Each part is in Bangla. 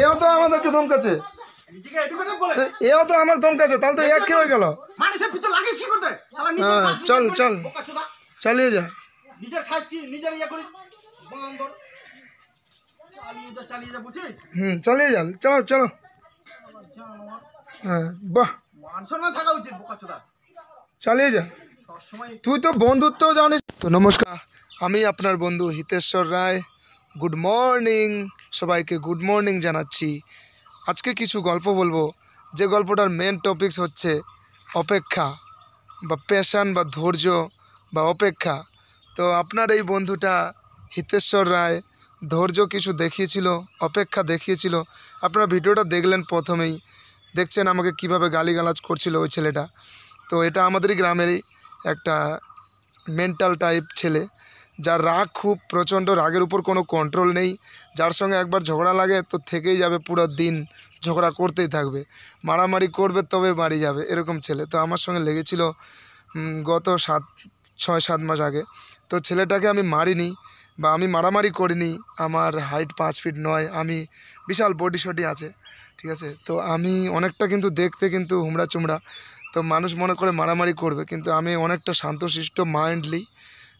এও তো আমাদেরকে ধমকাছে এও তো আমার ধমকাছে তাহলে তো এক হয়ে গেল হ্যাঁ, চল চল চালিয়ে যা নিজের খাস কি নিজের ইয়ে করিস হুম চালিয়ে যান চলো চলো হ্যাঁ বাহ মান থাকা উচিত চালিয়ে যা তুই তো বন্ধুত্ব জানিস তো নমস্কার আমি আপনার বন্ধু হিতেশ্বর রায় গুড মর্নিং সবাইকে গুড মর্নিং জানাচ্ছি আজকে কিছু গল্প বলবো যে গল্পটার মেন টপিকস হচ্ছে অপেক্ষা বা প্যাশান বা ধৈর্য বা অপেক্ষা তো আপনার এই বন্ধুটা হিতেশ্বর রায় ধৈর্য কিছু দেখিয়েছিল অপেক্ষা দেখিয়েছিল আপনারা ভিডিওটা দেখলেন প্রথমেই দেখছেন আমাকে কিভাবে গালিগালাজ করছিল ওই ছেলেটা তো এটা আমাদেরই গ্রামেরই একটা মেন্টাল টাইপ ছেলে যার রাগ খুব প্রচণ্ড রাগের উপর কোনো কন্ট্রোল নেই যার সঙ্গে একবার ঝগড়া লাগে তো থেকেই যাবে পুরো দিন ঝগড়া করতেই থাকবে মারামারি করবে তবে বাড়ি যাবে এরকম ছেলে তো আমার সঙ্গে লেগেছিল গত সাত ছয় সাত মাস আগে তো ছেলেটাকে আমি মারিনি বা আমি মারামারি করিনি আমার হাইট পাঁচ ফিট নয় আমি বিশাল বডি শডি আছে ঠিক আছে তো আমি অনেকটা কিন্তু দেখতে কিন্তু হুমড়া চুমড়া তো মানুষ মনে করে মারামারি করবে কিন্তু আমি অনেকটা শান্তশিষ্ট মাইন্ডলি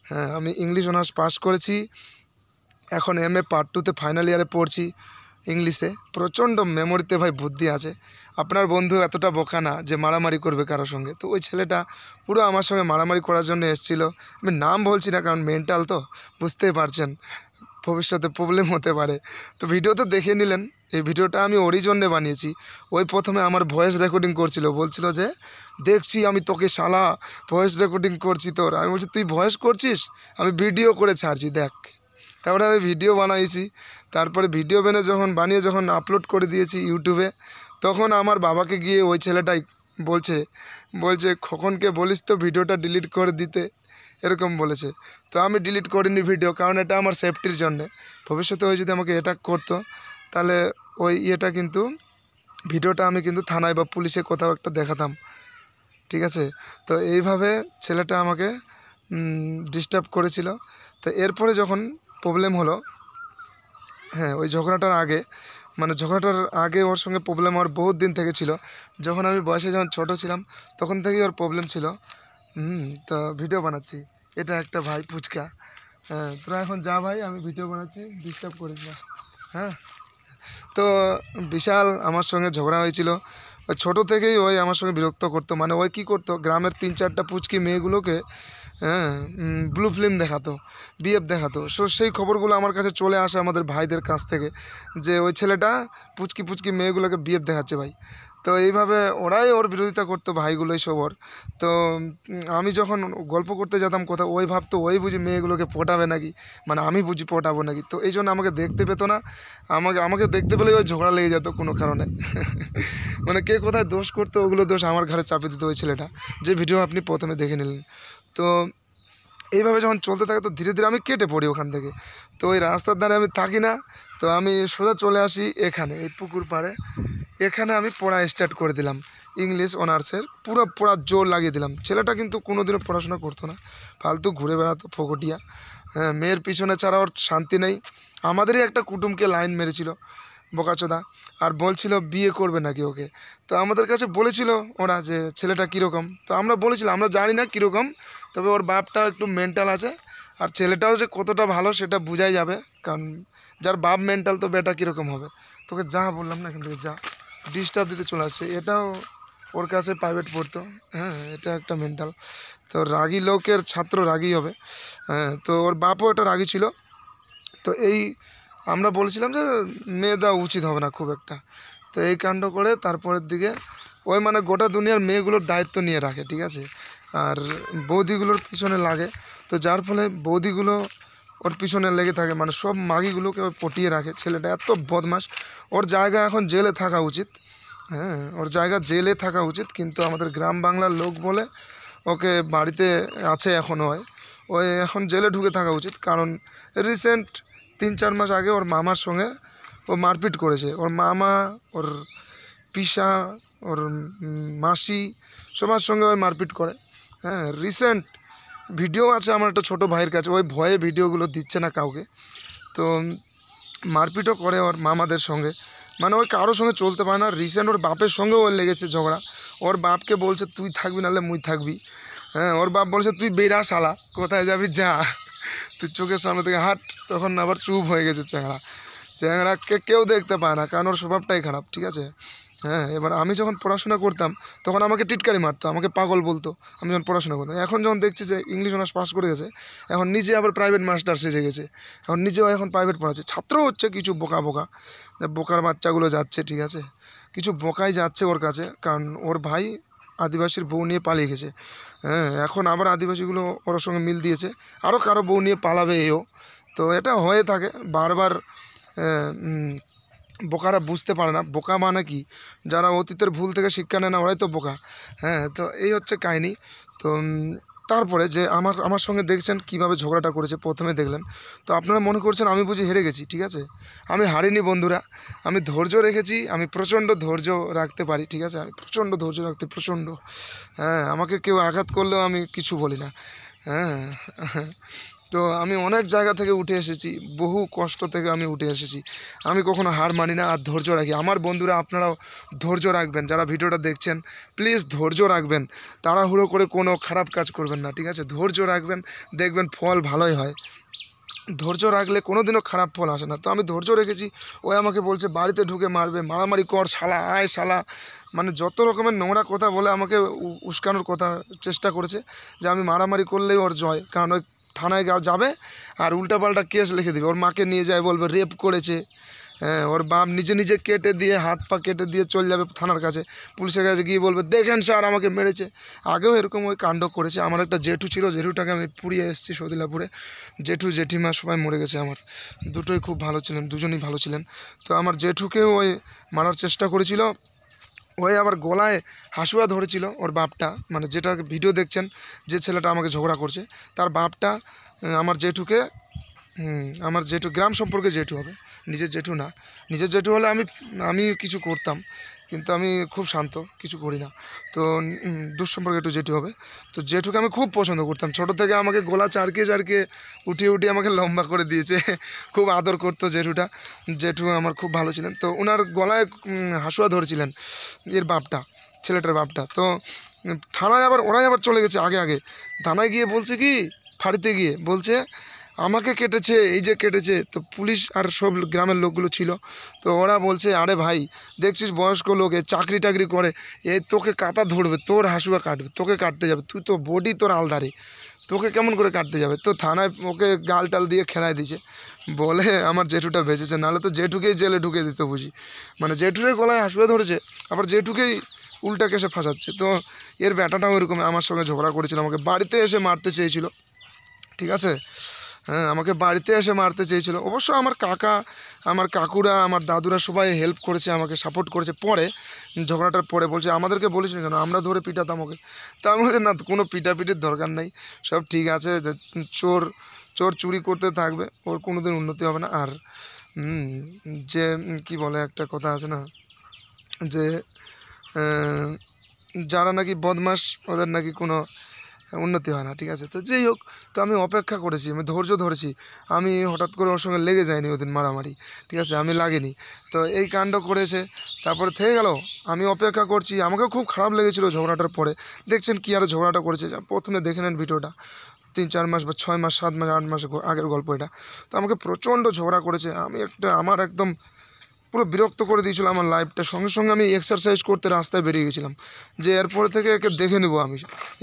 হ্যাঁ আমি ইংলিশ অনার্স পাস করেছি এখন এম এ পার্ট টুতে ফাইনাল ইয়ারে পড়ছি ইংলিশে প্রচণ্ড মেমোরিতে ভাই বুদ্ধি আছে আপনার বন্ধু এতটা বোকা না যে মারামারি করবে কারোর সঙ্গে তো ওই ছেলেটা পুরো আমার সঙ্গে মারামারি করার জন্য এসেছিলো আমি নাম বলছি না কারণ মেন্টাল তো বুঝতেই পারছেন ভবিষ্যতে প্রবলেম হতে পারে তো ভিডিও তো দেখে নিলেন এই ভিডিওটা আমি ওরই জন্যে বানিয়েছি ওই প্রথমে আমার ভয়েস রেকর্ডিং করছিল বলছিল যে দেখছি আমি তোকে শালা ভয়েস রেকর্ডিং করছি তোর আমি বলছি তুই ভয়েস করছিস আমি ভিডিও করে ছাড়ছি দেখ তারপরে আমি ভিডিও বানাইছি তারপরে ভিডিও বেনে যখন বানিয়ে যখন আপলোড করে দিয়েছি ইউটিউবে তখন আমার বাবাকে গিয়ে ওই ছেলেটাই বলছে বলছে খোকনকে বলিস তো ভিডিওটা ডিলিট করে দিতে এরকম বলেছে তো আমি ডিলিট করিনি ভিডিও কারণ এটা আমার সেফটির জন্যে ভবিষ্যতে হয়ে যদি আমাকে অ্যাটাক করতো তাহলে ওই ইয়েটা কিন্তু ভিডিওটা আমি কিন্তু থানায় বা পুলিশে কোথাও একটা দেখাতাম ঠিক আছে তো এইভাবে ছেলেটা আমাকে ডিস্টার্ব করেছিল তো এরপরে যখন প্রবলেম হলো হ্যাঁ ওই ঝগড়াটার আগে মানে ঝগড়াটার আগে ওর সঙ্গে প্রবলেম আমার বহুত দিন থেকে ছিল যখন আমি বয়সে যখন ছোট ছিলাম তখন থেকেই ওর প্রবলেম ছিল হুম তো ভিডিও বানাচ্ছি এটা একটা ভাই ফুচকা হ্যাঁ তোরা এখন যা ভাই আমি ভিডিও বানাচ্ছি ডিস্টার্ব করিস না হ্যাঁ তো বিশাল আমার সঙ্গে ঝগড়া হয়েছিল ছোট থেকেই ওই আমার সঙ্গে বিরক্ত করতো মানে ওই কি করতো গ্রামের তিন চারটা পুচকি মেয়েগুলোকে হ্যাঁ ব্লু ফিল্ম দেখাতো বিএফ দেখাতো সো সেই খবরগুলো আমার কাছে চলে আসে আমাদের ভাইদের কাছ থেকে যে ওই ছেলেটা পুচকি পুচকি মেয়েগুলোকে বিএফ দেখাচ্ছে ভাই তো এইভাবে ওরাই ওর বিরোধিতা করতো ভাইগুলোই সব ওর তো আমি যখন গল্প করতে যেতাম কোথাও ওই ভাবতো ওই বুঝি মেয়েগুলোকে পটাবে নাকি মানে আমি বুঝি পটাবো নাকি তো এই জন্য আমাকে দেখতে পেতো না আমাকে আমাকে দেখতে পেলেই ওই ঝগড়া লেগে যেত কোনো কারণে মানে কে কোথায় দোষ করতো ওগুলো দোষ আমার ঘরে চাপিয়ে দিত ওই ছেলেটা যে ভিডিও আপনি প্রথমে দেখে নিলেন তো এইভাবে যখন চলতে থাকে তো ধীরে ধীরে আমি কেটে পড়ি ওখান থেকে তো ওই রাস্তার ধারে আমি থাকি না তো আমি সোজা চলে আসি এখানে এই পুকুর পাড়ে এখানে আমি পড়া স্টার্ট করে দিলাম ইংলিশ অনার্সের পুরো পড়া জোর লাগিয়ে দিলাম ছেলেটা কিন্তু কোনোদিনও পড়াশোনা করতো না ফালতু ঘুরে বেড়াতো ফকটিয়া হ্যাঁ, মেয়ের পিছনে ছাড়া ওর শান্তি নেই আমাদেরই একটা কুটুমকে লাইন মেরেছিল বোকাচোদা আর বলছিল বিয়ে করবে নাকি ওকে তো আমাদের কাছে বলেছিল ওরা যে ছেলেটা কীরকম তো আমরা বলেছিলাম আমরা জানি না কীরকম তবে ওর বাপটা একটু মেন্টাল আছে আর ছেলেটাও যে কতটা ভালো সেটা বোঝাই যাবে কারণ যার বাপ মেন্টাল তো বেটা কীরকম হবে তোকে যা বললাম না কিন্তু যা ডিস্টার্ব দিতে চলে আসছে এটাও ওর কাছে প্রাইভেট পড়তো হ্যাঁ এটা একটা মেন্টাল তো রাগী লোকের ছাত্র রাগী হবে হ্যাঁ তো ওর বাপও একটা রাগী ছিল তো এই আমরা বলছিলাম যে মেয়ে দেওয়া উচিত হবে না খুব একটা তো এই কাণ্ড করে তারপরের দিকে ওই মানে গোটা দুনিয়ার মেয়েগুলোর দায়িত্ব নিয়ে রাখে ঠিক আছে আর বৌদিগুলোর পিছনে লাগে তো যার ফলে বৌদিগুলো ওর পিছনে লেগে থাকে মানে সব মাগিগুলোকে পটিয়ে রাখে ছেলেটা এত বদমাস ওর জায়গা এখন জেলে থাকা উচিত হ্যাঁ ওর জায়গা জেলে থাকা উচিত কিন্তু আমাদের গ্রাম বাংলার লোক বলে ওকে বাড়িতে আছে এখন হয় ও এখন জেলে ঢুকে থাকা উচিত কারণ রিসেন্ট তিন চার মাস আগে ওর মামার সঙ্গে ও মারপিট করেছে ওর মামা ওর পিসা ওর মাসি সবার সঙ্গে ওই মারপিট করে হ্যাঁ রিসেন্ট ভিডিও আছে আমার একটা ছোটো ভাইয়ের কাছে ওই ভয়ে ভিডিওগুলো দিচ্ছে না কাউকে তো মারপিটও করে ওর মামাদের সঙ্গে মানে ওই কারোর সঙ্গে চলতে পারে না রিসেন্ট ওর বাপের সঙ্গে ওর লেগেছে ঝগড়া ওর বাপকে বলছে তুই থাকবি নাহলে মুই থাকবি হ্যাঁ ওর বাপ বলছে তুই বেরা শালা কোথায় যাবি যা তুই চোখের সামনে থেকে হাট তখন আবার চুপ হয়ে গেছে চেহারা কে কেউ দেখতে পায় না কারণ ওর স্বভাবটাই খারাপ ঠিক আছে হ্যাঁ এবার আমি যখন পড়াশোনা করতাম তখন আমাকে টিটকারি মারতো আমাকে পাগল বলতো আমি যখন পড়াশোনা করতাম এখন যখন দেখছি যে ইংলিশ অনার্স পাস করে গেছে এখন নিজে আবার প্রাইভেট মাস্টার সেজে গেছে এখন নিজেও এখন প্রাইভেট পড়াচ্ছে ছাত্র হচ্ছে কিছু বোকা বোকা বোকার বাচ্চাগুলো যাচ্ছে ঠিক আছে কিছু বোকাই যাচ্ছে ওর কাছে কারণ ওর ভাই আদিবাসীর বউ নিয়ে পালিয়ে গেছে হ্যাঁ এখন আবার আদিবাসীগুলো ওর সঙ্গে মিল দিয়েছে আরও কারো বউ নিয়ে পালাবে এও তো এটা হয়ে থাকে বারবার বোকারা বুঝতে পারে না বোকা মানে কি যারা অতীতের ভুল থেকে শিক্ষা নেয় না ওরাই তো বোকা হ্যাঁ তো এই হচ্ছে কাহিনি তো তারপরে যে আমার আমার সঙ্গে দেখছেন কিভাবে ঝগড়াটা করেছে প্রথমে দেখলেন তো আপনারা মনে করছেন আমি বুঝি হেরে গেছি ঠিক আছে আমি হারিনি বন্ধুরা আমি ধৈর্য রেখেছি আমি প্রচণ্ড ধৈর্য রাখতে পারি ঠিক আছে আমি প্রচণ্ড ধৈর্য রাখতে প্রচণ্ড হ্যাঁ আমাকে কেউ আঘাত করলেও আমি কিছু বলি না হ্যাঁ তো আমি অনেক জায়গা থেকে উঠে এসেছি বহু কষ্ট থেকে আমি উঠে এসেছি আমি কখনো হার মানি না আর ধৈর্য রাখি আমার বন্ধুরা আপনারাও ধৈর্য রাখবেন যারা ভিডিওটা দেখছেন প্লিজ ধৈর্য রাখবেন তাড়াহুড়ো করে কোনো খারাপ কাজ করবেন না ঠিক আছে ধৈর্য রাখবেন দেখবেন ফল ভালোই হয় ধৈর্য রাখলে কোনো দিনও খারাপ ফল আসে না তো আমি ধৈর্য রেখেছি ওই আমাকে বলছে বাড়িতে ঢুকে মারবে মারামারি কর শালা আয় শালা মানে যত রকমের নোংরা কথা বলে আমাকে উস্কানোর কথা চেষ্টা করেছে যে আমি মারামারি করলেই ওর জয় কারণ ওই থানায় যাবে আর উল্টাপাল্টা কেস লিখে দেবে ওর মাকে নিয়ে যায় বলবে রেপ করেছে হ্যাঁ ওর বাম নিজে নিজে কেটে দিয়ে হাত পা কেটে দিয়ে চলে যাবে থানার কাছে পুলিশের কাছে গিয়ে বলবে দেখেন স্যার আমাকে মেরেছে আগেও এরকম ওই কাণ্ড করেছে আমার একটা জেঠু ছিল জেঠুটাকে আমি পুড়িয়ে এসেছি সদিলাপুরে জেঠু জেঠিমা সবাই মরে গেছে আমার দুটোই খুব ভালো ছিলেন দুজনই ভালো ছিলেন তো আমার জেঠুকেও ওই মারার চেষ্টা করেছিল হয়ে আবার গলায় হাসুয়া ধরেছিল ওর বাপটা মানে যেটা ভিডিও দেখছেন যে ছেলেটা আমাকে ঝগড়া করছে তার বাপটা আমার জেঠুকে হুম আমার জেঠু গ্রাম সম্পর্কে জেঠু হবে নিজের জেঠু না নিজের জেঠু হলে আমি আমি কিছু করতাম কিন্তু আমি খুব শান্ত কিছু করি না তো দুঃসম্পর্কে একটু জেঠু হবে তো জেঠুকে আমি খুব পছন্দ করতাম ছোট থেকে আমাকে গোলা চারকে চারকে উঠিয়ে উঠিয়ে আমাকে লম্বা করে দিয়েছে খুব আদর করতো জেঠুটা জেঠু আমার খুব ভালো ছিলেন তো ওনার গলায় হাসুয়া ধরেছিলেন এর বাপটা ছেলেটার বাপটা তো থানায় আবার ওরাই আবার চলে গেছে আগে আগে থানায় গিয়ে বলছে কি ফাড়িতে গিয়ে বলছে আমাকে কেটেছে এই যে কেটেছে তো পুলিশ আর সব গ্রামের লোকগুলো ছিল তো ওরা বলছে আরে ভাই দেখছিস বয়স্ক লোকে চাকরি টাকরি করে এ তোকে কাতা ধরবে তোর হাসুয়া কাটবে তোকে কাটতে যাবে তুই তো বডি তোর আলদারে তোকে কেমন করে কাটতে যাবে তো থানায় ওকে গাল টাল দিয়ে খেলায় দিছে বলে আমার জেঠুটা বেঁচেছে নাহলে তো জেঠুকেই জেলে ঢুকে দিত বুঝি মানে জেঠুরে গলায় হাসুয়া ধরেছে আবার জেঠুকেই উল্টা কেসে ফাঁসাচ্ছে তো এর ব্যাটাটাও এরকম আমার সঙ্গে ঝগড়া করেছিল আমাকে বাড়িতে এসে মারতে চেয়েছিল ঠিক আছে হ্যাঁ আমাকে বাড়িতে এসে মারতে চেয়েছিল অবশ্য আমার কাকা আমার কাকুরা আমার দাদুরা সবাই হেল্প করেছে আমাকে সাপোর্ট করেছে পরে ঝগড়াটার পরে বলছে আমাদেরকে বলিস না কেন আমরা ধরে পিটাতাম ওকে তা আমি না কোনো পিটাপিটির দরকার নাই সব ঠিক আছে যে চোর চোর চুরি করতে থাকবে ওর কোনো দিন উন্নতি হবে না আর যে কি বলে একটা কথা আছে না যে যারা নাকি বদমাস ওদের নাকি কোনো হ্যাঁ, উন্নতি হয় না ঠিক আছে তো যেই হোক তো আমি অপেক্ষা করেছি আমি ধৈর্য ধরেছি আমি হঠাৎ করে ওর সঙ্গে লেগে যাইনি ওদিন মারামারি ঠিক আছে আমি লাগেনি তো এই কাণ্ড করেছে তারপরে থেকে গেল আমি অপেক্ষা করছি আমাকে খুব খারাপ লেগেছিলো ঝগড়াটার পরে দেখছেন কি আর ঝগড়াটা করেছে প্রথমে দেখে নেন ভিডিওটা তিন চার মাস বা ছয় মাস সাত মাস আট মাস আগের গল্প এটা তো আমাকে প্রচণ্ড ঝগড়া করেছে আমি একটা আমার একদম পুরো বিরক্ত করে দিয়েছিল আমার লাইফটা সঙ্গে সঙ্গে আমি এক্সারসাইজ করতে রাস্তায় বেরিয়ে গেছিলাম যে এরপরে থেকে একে দেখে নেবো আমি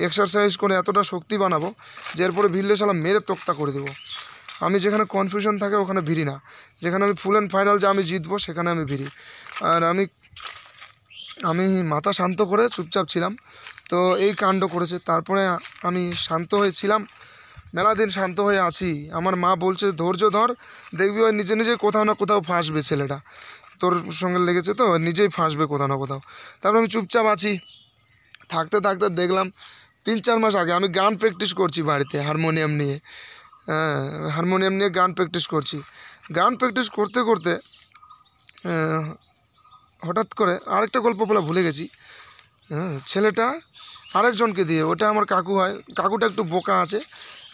এক্সারসাইজ করে এতটা শক্তি বানাবো যে এরপরে ভিড়লে শালা মেরে তক্তা করে দেবো আমি যেখানে কনফিউশন থাকে ওখানে ভিড়ি না যেখানে আমি ফুল অ্যান্ড ফাইনাল যে আমি জিতবো সেখানে আমি ভিড়ি আর আমি আমি মাথা শান্ত করে চুপচাপ ছিলাম তো এই কাণ্ড করেছে তারপরে আমি শান্ত হয়েছিলাম মেলা দিন শান্ত হয়ে আছি আমার মা বলছে ধৈর্য ধর দেখবি ওই নিজে নিজে কোথাও না কোথাও ফাঁসবে ছেলেটা তোর সঙ্গে লেগেছে তো নিজেই ফাঁসবে কোথাও না কোথাও তারপরে আমি চুপচাপ আছি থাকতে থাকতে দেখলাম তিন চার মাস আগে আমি গান প্র্যাকটিস করছি বাড়িতে হারমোনিয়াম নিয়ে হ্যাঁ হারমোনিয়াম নিয়ে গান প্র্যাকটিস করছি গান প্র্যাকটিস করতে করতে হঠাৎ করে আরেকটা গল্প বলা ভুলে গেছি হ্যাঁ ছেলেটা আরেকজনকে দিয়ে ওটা আমার কাকু হয় কাকুটা একটু বোকা আছে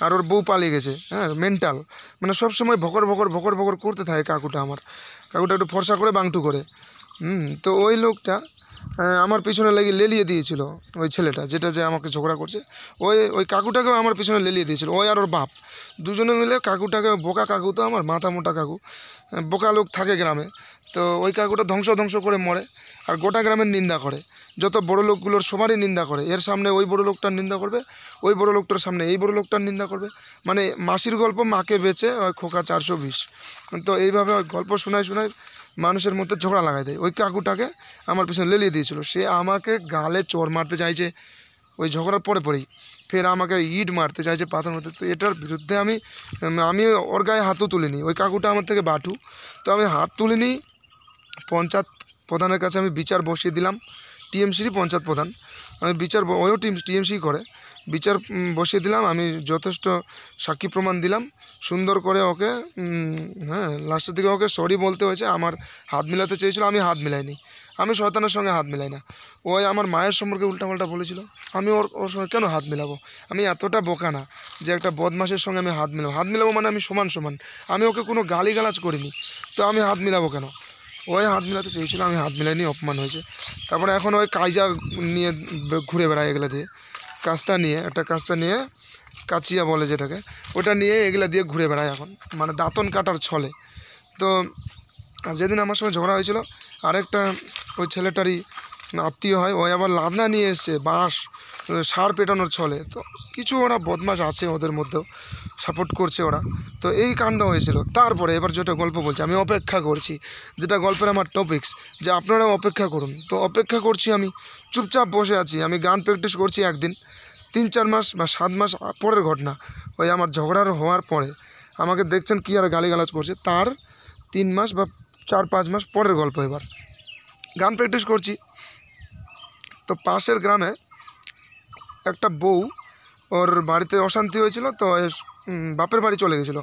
আর ওর বউ পালিয়ে গেছে হ্যাঁ মেন্টাল মানে সব সময় ভকর ভকর ভকর ভকর করতে থাকে কাকুটা আমার কাকুটা একটু ফর্সা করে বাংটু করে হুম তো ওই লোকটা আমার পিছনে লেগে লেলিয়ে দিয়েছিল ওই ছেলেটা যেটা যে আমাকে ঝগড়া করছে ওই ওই কাকুটাকেও আমার পিছনে লেলিয়ে দিয়েছিল ওই আর ওর বাপ দুজনে মিলে কাকুটাকে বোকা কাকু তো আমার মাথা মোটা কাকু বোকা লোক থাকে গ্রামে তো ওই কাকুটা ধ্বংস ধ্বংস করে মরে আর গোটা গ্রামের নিন্দা করে যত বড় লোকগুলোর সবারই নিন্দা করে এর সামনে ওই বড় লোকটার নিন্দা করবে ওই বড় লোকটার সামনে এই বড় লোকটার নিন্দা করবে মানে মাসির গল্প মাকে বেচে খোকা চারশো বিশ তো এইভাবে গল্প শোনায় শোনায় মানুষের মধ্যে ঝগড়া লাগাই দেয় ওই কাকুটাকে আমার পিছনে লেলিয়ে দিয়েছিল সে আমাকে গালে চোর মারতে চাইছে ওই ঝগড়ার পরে পরেই ফের আমাকে ইট মারতে চাইছে পাথর মারতে তো এটার বিরুদ্ধে আমি আমি ওর গায়ে হাতও তুলিনি ওই কাকুটা আমার থেকে বাটু তো আমি হাত তুলিনি পঞ্চায়েত প্রধানের কাছে আমি বিচার বসিয়ে দিলাম টিএমসিরই পঞ্চায়েত প্রধান আমি বিচার ওইও টিম টিএমসি করে বিচার বসিয়ে দিলাম আমি যথেষ্ট সাক্ষী প্রমাণ দিলাম সুন্দর করে ওকে হ্যাঁ লাস্টের দিকে ওকে সরি বলতে হয়েছে আমার হাত মিলাতে চেয়েছিল আমি হাত মিলাইনি আমি শয়তানের সঙ্গে হাত মিলাই না ওই আমার মায়ের সম্পর্কে উল্টাপাল্টা বলেছিল আমি ওর ওর সঙ্গে কেন হাত মিলাবো আমি এতটা বোকা না যে একটা বদমাসের সঙ্গে আমি হাত মিলাবো হাত মিলাবো মানে আমি সমান সমান আমি ওকে কোনো গালিগালাজ করিনি তো আমি হাত মিলাবো কেন ওই হাত মিলাতে চেয়েছিল আমি হাত মিলাইনি অপমান হয়েছে তারপরে এখন ওই কাজা নিয়ে ঘুরে বেড়ায় এগুলো দিয়ে কাস্তা নিয়ে একটা কাস্তা নিয়ে কাচিয়া বলে যেটাকে ওটা নিয়ে এগুলা দিয়ে ঘুরে বেড়ায় এখন মানে দাঁতন কাটার ছলে তো আর যেদিন আমার সঙ্গে ঝগড়া হয়েছিল আরেকটা ওই ছেলেটারই আত্মীয় হয় ওই আবার লাদনা নিয়ে এসছে বাঁশ সার পেটানোর ছলে তো কিছু ওরা বদমাস আছে ওদের মধ্যেও সাপোর্ট করছে ওরা তো এই কাণ্ড হয়েছিল তারপরে এবার যেটা গল্প বলছি আমি অপেক্ষা করছি যেটা গল্পের আমার টপিক্স যে আপনারা অপেক্ষা করুন তো অপেক্ষা করছি আমি চুপচাপ বসে আছি আমি গান প্র্যাকটিস করছি একদিন তিন চার মাস বা সাত মাস পরের ঘটনা ওই আমার ঝগড়ার হওয়ার পরে আমাকে দেখছেন কি আর গালিগালাজ করছে তার তিন মাস বা চার পাঁচ মাস পরের গল্প এবার গান প্র্যাকটিস করছি তো পাশের গ্রামে একটা বউ ওর বাড়িতে অশান্তি হয়েছিল তো বাপের বাড়ি চলে গেছিলো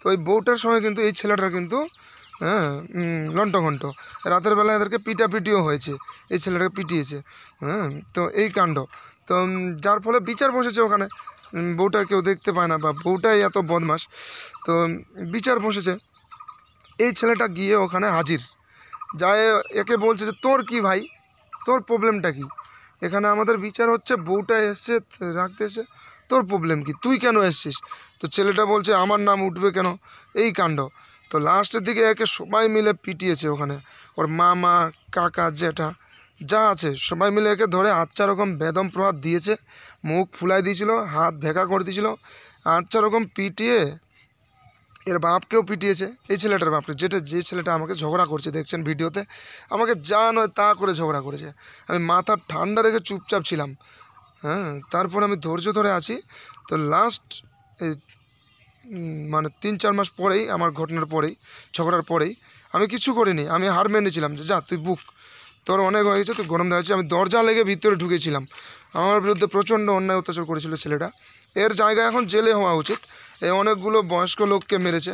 তো ওই বউটার সঙ্গে কিন্তু এই ছেলেটার কিন্তু হ্যাঁ লণ্ঠঘণ্ট রাতের বেলা এদেরকে পিটাপিটিও হয়েছে এই ছেলেটাকে পিটিয়েছে হ্যাঁ তো এই কাণ্ড তো যার ফলে বিচার বসেছে ওখানে বউটা কেউ দেখতে পায় না বা বউটাই এত বদমাস তো বিচার বসেছে এই ছেলেটা গিয়ে ওখানে হাজির যায় একে বলছে যে তোর কি ভাই তোর প্রবলেমটা কি এখানে আমাদের বিচার হচ্ছে বউটা এসছে রাখতে এসে তোর প্রবলেম কি তুই কেন এসছিস তো ছেলেটা বলছে আমার নাম উঠবে কেন এই কাণ্ড তো লাস্টের দিকে একে সবাই মিলে পিটিয়েছে ওখানে ওর মামা কাকা জেঠা যা আছে সবাই মিলে একে ধরে আচ্ছা রকম বেদম প্রভাব দিয়েছে মুখ ফুলাই দিয়েছিল হাত ভেকা করে দিয়েছিল আচ্ছা রকম পিটিয়ে এর বাপকেও পিটিয়েছে এই ছেলেটার বাপকে যেটা যে ছেলেটা আমাকে ঝগড়া করছে দেখছেন ভিডিওতে আমাকে যা নয় তা করে ঝগড়া করেছে আমি মাথা ঠান্ডা রেখে চুপচাপ ছিলাম হ্যাঁ তারপর আমি ধৈর্য ধরে আছি তো লাস্ট মানে তিন চার মাস পরেই আমার ঘটনার পরেই ঝগড়ার পরেই আমি কিছু করিনি আমি হার মেনেছিলাম যে যা তুই বুক তোর অনেক হয়ে গেছে তো গরম দেওয়া হয়েছে আমি দরজা লেগে ভিতরে ঢুকেছিলাম আমার বিরুদ্ধে প্রচণ্ড অন্যায় অত্যাচার করেছিল ছেলেটা এর জায়গায় এখন জেলে হওয়া উচিত এ অনেকগুলো বয়স্ক লোককে মেরেছে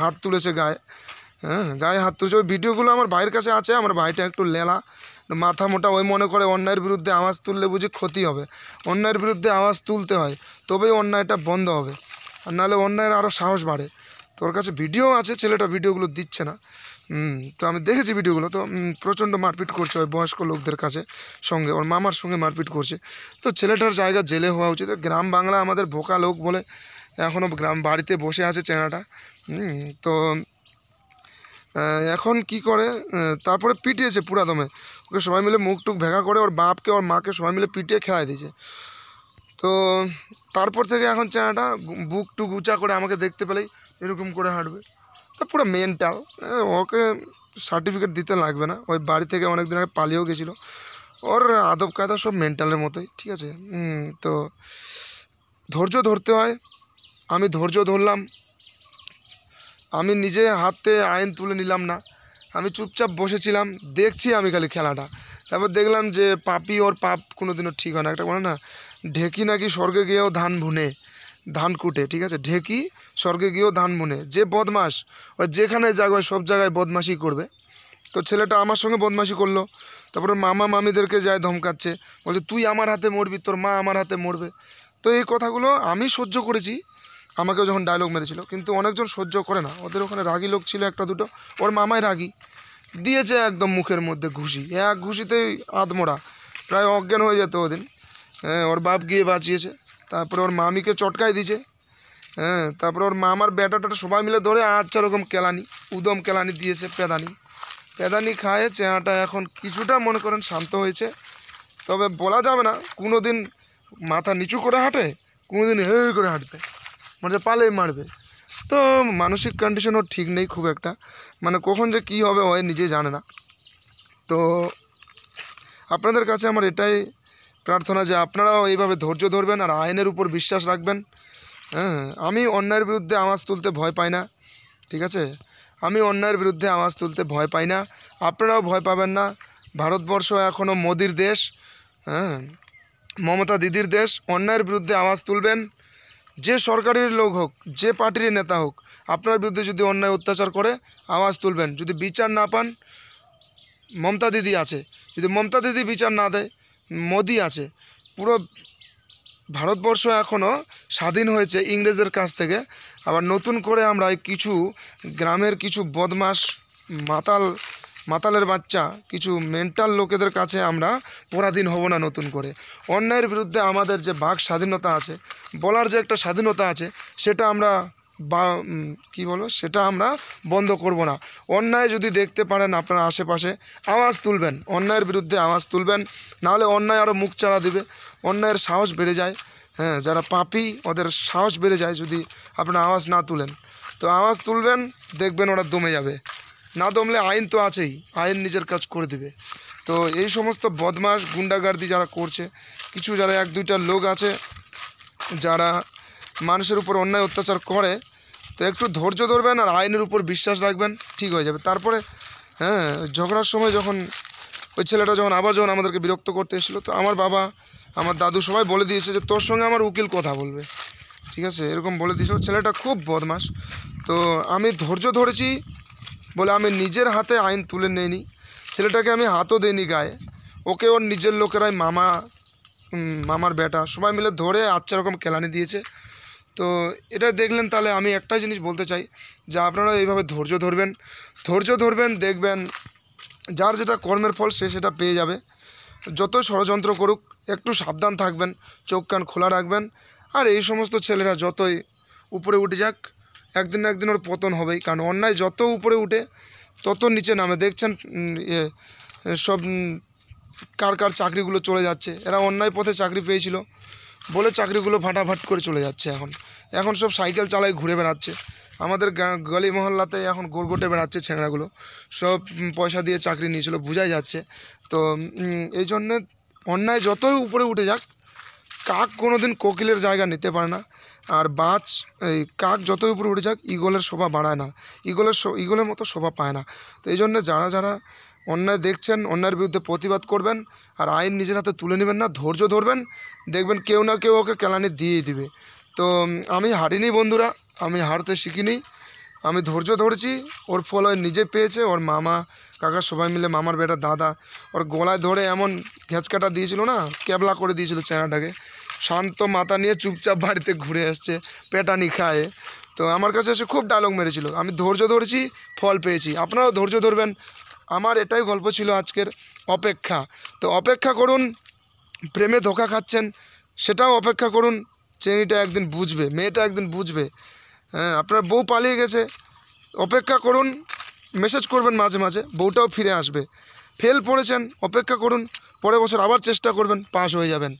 হাত তুলেছে গায়ে হ্যাঁ গায়ে হাত তুলেছে ওই ভিডিওগুলো আমার ভাইয়ের কাছে আছে আমার ভাইটা একটু লেলা মাথা মোটা ওই মনে করে অন্যায়ের বিরুদ্ধে আওয়াজ তুললে বুঝি ক্ষতি হবে অন্যায়ের বিরুদ্ধে আওয়াজ তুলতে হয় তবেই অন্যায়টা বন্ধ হবে আর নাহলে অন্যায়ের আরও সাহস বাড়ে তোর কাছে ভিডিও আছে ছেলেটা ভিডিওগুলো দিচ্ছে না তো আমি দেখেছি ভিডিওগুলো তো প্রচণ্ড মারপিট করছে ওই বয়স্ক লোকদের কাছে সঙ্গে ওর মামার সঙ্গে মারপিট করছে তো ছেলেটার জায়গা জেলে হওয়া উচিত গ্রাম বাংলা আমাদের ভোকা লোক বলে এখনও গ্রাম বাড়িতে বসে আছে চেনাটা তো এখন কি করে তারপরে পিটিয়েছে পুরাদমে ওকে সবাই মিলে মুখ টুক ভেঙা করে ওর বাপকে ওর মাকে সবাই মিলে পিটিয়ে খেলাই দিয়েছে তো তারপর থেকে এখন চেনাটা বুক টুক উঁচা করে আমাকে দেখতে পেলেই এরকম করে হাঁটবে তো পুরো মেন্টাল ওকে সার্টিফিকেট দিতে লাগবে না ওই বাড়ি থেকে অনেক দিন আগে পালিয়েও গেছিলো ওর আদব কায়দা সব মেন্টালের মতোই ঠিক আছে তো ধৈর্য ধরতে হয় আমি ধৈর্য ধরলাম আমি নিজে হাতে আইন তুলে নিলাম না আমি চুপচাপ বসেছিলাম দেখছি আমি খালি খেলাটা তারপর দেখলাম যে পাপি ওর পাপ কোনো দিনও ঠিক হয় না একটা বলে না ঢেকি নাকি স্বর্গে গিয়েও ধান ভুনে ধান কুটে ঠিক আছে ঢেকি স্বর্গে গিয়েও ধান মনে যে বদমাস ওই যেখানে যাক সব জায়গায় বদমাশি করবে তো ছেলেটা আমার সঙ্গে বদমাসি করলো তারপরে মামা মামিদেরকে যায় ধমকাচ্ছে বলছে তুই আমার হাতে মরবি তোর মা আমার হাতে মরবে তো এই কথাগুলো আমি সহ্য করেছি আমাকেও যখন ডায়লগ মেরেছিল কিন্তু অনেকজন সহ্য করে না ওদের ওখানে রাগি লোক ছিল একটা দুটো ওর মামাই রাগি দিয়েছে একদম মুখের মধ্যে ঘুষি এক ঘুষিতেই আধমোড়া প্রায় অজ্ঞান হয়ে যেত ওদিন হ্যাঁ ওর বাপ গিয়ে বাঁচিয়েছে তারপরে ওর মামিকে চটকাই দিছে হ্যাঁ তারপরে ওর মামার ব্যাটাটা সবাই মিলে ধরে আচ্ছা রকম কেলানি উদম কেলানি দিয়েছে পেদানি পেদানি খায় চেহারাটা এখন কিছুটা মনে করেন শান্ত হয়েছে তবে বলা যাবে না কোনো দিন মাথা নিচু করে হাঁটে কোনো দিন হে করে হাঁটবে মানে পালেই মারবে তো মানসিক কন্ডিশন ওর ঠিক নেই খুব একটা মানে কখন যে কি হবে হয় নিজে জানে না তো আপনাদের কাছে আমার এটাই প্রার্থনা যে আপনারাও এইভাবে ধৈর্য ধরবেন আর আইনের উপর বিশ্বাস রাখবেন হ্যাঁ আমি অন্যায়ের বিরুদ্ধে আওয়াজ তুলতে ভয় পাই না ঠিক আছে আমি অন্যায়ের বিরুদ্ধে আওয়াজ তুলতে ভয় পাই না আপনারাও ভয় পাবেন না ভারতবর্ষ এখনও মোদির দেশ হ্যাঁ মমতা দিদির দেশ অন্যায়ের বিরুদ্ধে আওয়াজ তুলবেন যে সরকারের লোক হোক যে পার্টির নেতা হোক আপনার বিরুদ্ধে যদি অন্যায় অত্যাচার করে আওয়াজ তুলবেন যদি বিচার না পান মমতা দিদি আছে যদি মমতা দিদি বিচার না দেয় মোদি আছে পুরো ভারতবর্ষ এখনও স্বাধীন হয়েছে ইংরেজদের কাছ থেকে আবার নতুন করে আমরা কিছু গ্রামের কিছু বদমাস মাতাল মাতালের বাচ্চা কিছু মেন্টাল লোকেদের কাছে আমরা পরাধীন হব না নতুন করে অন্যায়ের বিরুদ্ধে আমাদের যে বাক স্বাধীনতা আছে বলার যে একটা স্বাধীনতা আছে সেটা আমরা বা কী বলো সেটা আমরা বন্ধ করব না অন্যায় যদি দেখতে পারেন আপনার আশেপাশে আওয়াজ তুলবেন অন্যায়ের বিরুদ্ধে আওয়াজ তুলবেন নাহলে অন্যায় আরও মুখ চাড়া দেবে অন্যায়ের সাহস বেড়ে যায় হ্যাঁ যারা পাপি ওদের সাহস বেড়ে যায় যদি আপনার আওয়াজ না তুলেন তো আওয়াজ তুলবেন দেখবেন ওরা দমে যাবে না দমলে আইন তো আছেই আইন নিজের কাজ করে দেবে তো এই সমস্ত বদমাস গুন্ডাগার্দি যারা করছে কিছু যারা এক দুইটা লোক আছে যারা মানুষের উপর অন্যায় অত্যাচার করে তো একটু ধৈর্য ধরবেন আর আইনের উপর বিশ্বাস রাখবেন ঠিক হয়ে যাবে তারপরে হ্যাঁ ঝগড়ার সময় যখন ওই ছেলেটা যখন আবার যখন আমাদেরকে বিরক্ত করতে এসেছিলো তো আমার বাবা আমার দাদু সবাই বলে দিয়েছে যে তোর সঙ্গে আমার উকিল কথা বলবে ঠিক আছে এরকম বলে দিয়েছিল ছেলেটা খুব বদমাস তো আমি ধৈর্য ধরেছি বলে আমি নিজের হাতে আইন তুলে নিইনি ছেলেটাকে আমি হাতও দিইনি গায়ে ওকে ওর নিজের লোকেরাই মামা মামার বেটা সবাই মিলে ধরে আচ্ছা রকম কেলানি দিয়েছে তো এটা দেখলেন তাহলে আমি একটা জিনিস বলতে চাই যে আপনারা এইভাবে ধৈর্য ধরবেন ধৈর্য ধরবেন দেখবেন যার যেটা কর্মের ফল সে সেটা পেয়ে যাবে যত ষড়যন্ত্র করুক একটু সাবধান থাকবেন চোখ কান খোলা রাখবেন আর এই সমস্ত ছেলেরা যতই উপরে উঠে যাক একদিন একদিন ওর পতন হবেই কারণ অন্যায় যত উপরে উঠে তত নিচে নামে দেখছেন সব কার কার চাকরিগুলো চলে যাচ্ছে এরা অন্যায় পথে চাকরি পেয়েছিল বলে চাকরিগুলো ফাটাফাট করে চলে যাচ্ছে এখন এখন সব সাইকেল চালায় ঘুরে বেড়াচ্ছে আমাদের গলি মহল্লাতে এখন গোরগোটে বেড়াচ্ছে ছেঁড়াগুলো সব পয়সা দিয়ে চাকরি নিয়েছিল বোঝাই যাচ্ছে তো এই জন্যে অন্যায় যতই উপরে উঠে যাক কাক কোনো দিন কোকিলের জায়গা নিতে পারে না আর বাঁচ এই কাক যতই উপরে উঠে যাক ইগলের শোভা বাড়ায় না ইগলের ইগলের মতো শোভা পায় না তো এই জন্যে যারা যারা অন্যায় দেখছেন অন্যায়ের বিরুদ্ধে প্রতিবাদ করবেন আর আইন নিজের হাতে তুলে নেবেন না ধৈর্য ধরবেন দেখবেন কেউ না কেউ ওকে কেলানি দিয়ে দিবে তো আমি হারিনি বন্ধুরা আমি হারতে শিখিনি আমি ধৈর্য ধরেছি ওর ফল ওই নিজে পেয়েছে ওর মামা কাকা সবাই মিলে মামার বেটা দাদা ওর গলায় ধরে এমন ঘেঁচকাটা দিয়েছিল না ক্যাবলা করে দিয়েছিল চেনাটাকে শান্ত মাথা নিয়ে চুপচাপ বাড়িতে ঘুরে আসছে পেটানি খায় তো আমার কাছে এসে খুব ডায়লগ মেরেছিল আমি ধৈর্য ধরেছি ফল পেয়েছি আপনারাও ধৈর্য ধরবেন আমার এটাই গল্প ছিল আজকের অপেক্ষা তো অপেক্ষা করুন প্রেমে ধোকা খাচ্ছেন সেটাও অপেক্ষা করুন চেনিটা একদিন বুঝবে মেয়েটা একদিন বুঝবে হ্যাঁ আপনার বউ পালিয়ে গেছে অপেক্ষা করুন মেসেজ করবেন মাঝে মাঝে বউটাও ফিরে আসবে ফেল পড়েছেন অপেক্ষা করুন পরের বছর আবার চেষ্টা করবেন পাস হয়ে যাবেন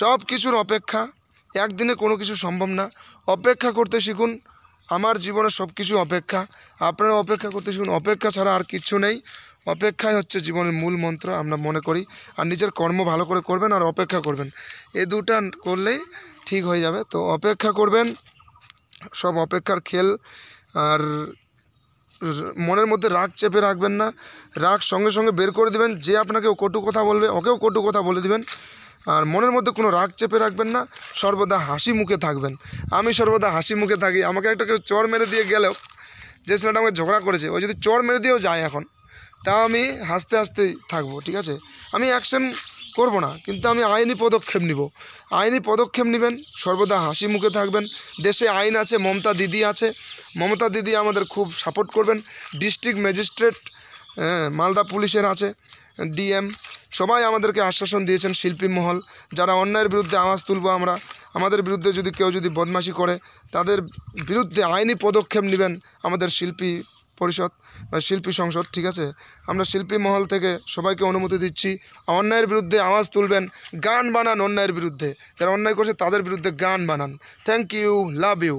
সব কিছুর অপেক্ষা একদিনে কোনো কিছু সম্ভব না অপেক্ষা করতে শিখুন আমার জীবনে সব কিছু অপেক্ষা আপনারা অপেক্ষা করতে শুনুন অপেক্ষা ছাড়া আর কিছু নেই অপেক্ষাই হচ্ছে জীবনের মূল মন্ত্র আমরা মনে করি আর নিজের কর্ম ভালো করে করবেন আর অপেক্ষা করবেন এ দুটা করলেই ঠিক হয়ে যাবে তো অপেক্ষা করবেন সব অপেক্ষার খেল আর মনের মধ্যে রাগ চেপে রাখবেন না রাগ সঙ্গে সঙ্গে বের করে দেবেন যে আপনাকে কটু কথা বলবে ওকেও কটু কথা বলে দেবেন আর মনের মধ্যে কোনো রাগ চেপে রাখবেন না সর্বদা হাসি মুখে থাকবেন আমি সর্বদা হাসি মুখে থাকি আমাকে একটা কেউ চর মেরে দিয়ে গেলেও যে ছেলেটা আমাকে ঝগড়া করেছে ও যদি চর মেরে দিয়েও যায় এখন তা আমি হাসতে হাসতেই থাকবো ঠিক আছে আমি অ্যাকশন করবো না কিন্তু আমি আইনি পদক্ষেপ নিব আইনি পদক্ষেপ নেবেন সর্বদা হাসি মুখে থাকবেন দেশে আইন আছে মমতা দিদি আছে মমতা দিদি আমাদের খুব সাপোর্ট করবেন ডিস্ট্রিক্ট ম্যাজিস্ট্রেট মালদা পুলিশের আছে ডিএম সবাই আমাদেরকে আশ্বাসন দিয়েছেন শিল্পী মহল যারা অন্যায়ের বিরুদ্ধে আওয়াজ তুলব আমরা আমাদের বিরুদ্ধে যদি কেউ যদি বদমাশি করে তাদের বিরুদ্ধে আইনি পদক্ষেপ নেবেন আমাদের শিল্পী পরিষদ বা শিল্পী সংসদ ঠিক আছে আমরা শিল্পী মহল থেকে সবাইকে অনুমতি দিচ্ছি অন্যায়ের বিরুদ্ধে আওয়াজ তুলবেন গান বানান অন্যায়ের বিরুদ্ধে যারা অন্যায় করছে তাদের বিরুদ্ধে গান বানান থ্যাংক ইউ লাভ ইউ